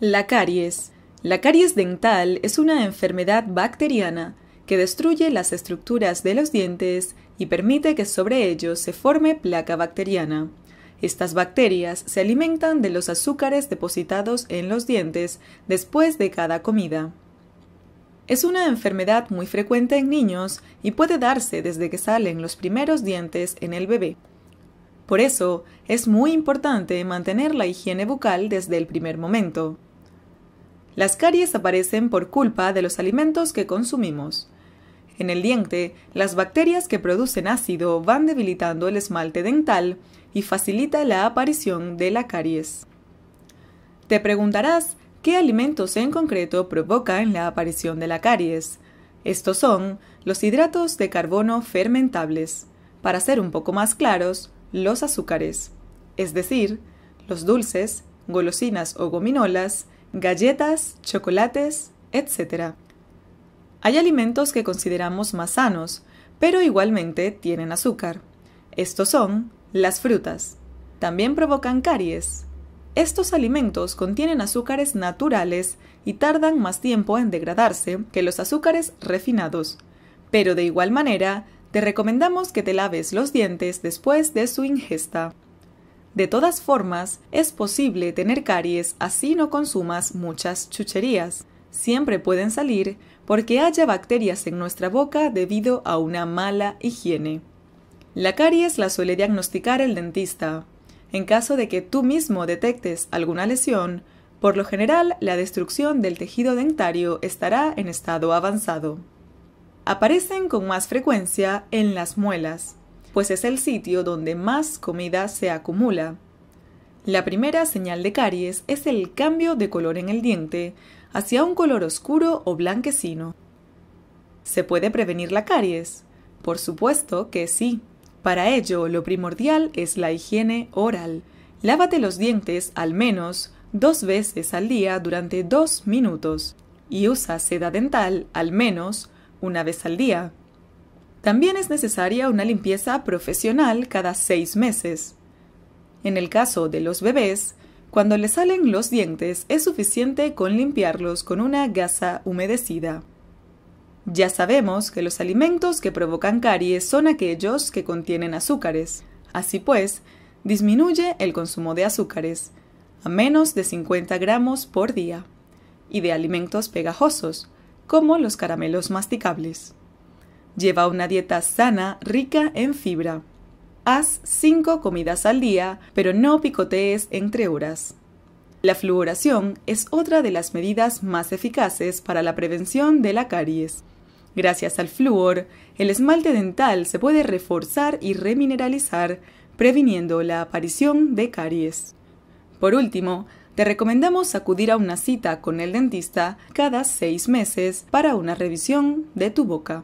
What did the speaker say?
La caries. La caries dental es una enfermedad bacteriana que destruye las estructuras de los dientes y permite que sobre ellos se forme placa bacteriana. Estas bacterias se alimentan de los azúcares depositados en los dientes después de cada comida. Es una enfermedad muy frecuente en niños y puede darse desde que salen los primeros dientes en el bebé. Por eso, es muy importante mantener la higiene bucal desde el primer momento. Las caries aparecen por culpa de los alimentos que consumimos. En el diente, las bacterias que producen ácido van debilitando el esmalte dental y facilita la aparición de la caries. Te preguntarás qué alimentos en concreto provocan la aparición de la caries. Estos son los hidratos de carbono fermentables, para ser un poco más claros, los azúcares, es decir, los dulces, golosinas o gominolas, galletas, chocolates, etc. Hay alimentos que consideramos más sanos, pero igualmente tienen azúcar. Estos son las frutas. También provocan caries. Estos alimentos contienen azúcares naturales y tardan más tiempo en degradarse que los azúcares refinados. Pero de igual manera, te recomendamos que te laves los dientes después de su ingesta. De todas formas, es posible tener caries así no consumas muchas chucherías. Siempre pueden salir porque haya bacterias en nuestra boca debido a una mala higiene. La caries la suele diagnosticar el dentista, en caso de que tú mismo detectes alguna lesión, por lo general la destrucción del tejido dentario estará en estado avanzado. Aparecen con más frecuencia en las muelas, pues es el sitio donde más comida se acumula. La primera señal de caries es el cambio de color en el diente hacia un color oscuro o blanquecino. ¿Se puede prevenir la caries? Por supuesto que sí. Para ello, lo primordial es la higiene oral. Lávate los dientes al menos dos veces al día durante dos minutos y usa seda dental al menos una vez al día. También es necesaria una limpieza profesional cada seis meses. En el caso de los bebés, cuando le salen los dientes es suficiente con limpiarlos con una gasa humedecida. Ya sabemos que los alimentos que provocan caries son aquellos que contienen azúcares. Así pues, disminuye el consumo de azúcares, a menos de 50 gramos por día, y de alimentos pegajosos, como los caramelos masticables. Lleva una dieta sana, rica en fibra. Haz 5 comidas al día, pero no picotees entre horas. La fluoración es otra de las medidas más eficaces para la prevención de la caries. Gracias al flúor, el esmalte dental se puede reforzar y remineralizar, previniendo la aparición de caries. Por último, te recomendamos acudir a una cita con el dentista cada seis meses para una revisión de tu boca.